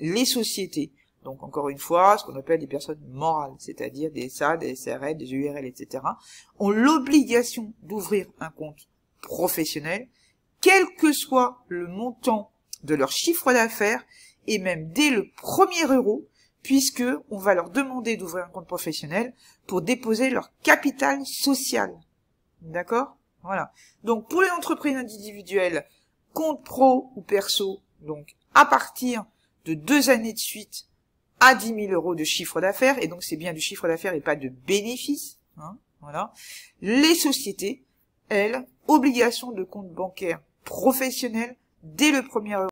les sociétés. Donc encore une fois, ce qu'on appelle des personnes morales, c'est-à-dire des SA, des SRL, des URL, etc., ont l'obligation d'ouvrir un compte professionnel, quel que soit le montant de leur chiffre d'affaires, et même dès le premier euro, puisque on va leur demander d'ouvrir un compte professionnel pour déposer leur capital social. D'accord Voilà. Donc pour les entreprises individuelles, compte pro ou perso, donc à partir de deux années de suite à 10 000 euros de chiffre d'affaires, et donc c'est bien du chiffre d'affaires et pas de bénéfice. Hein, voilà. Les sociétés, elles, obligation de compte bancaire professionnel dès le premier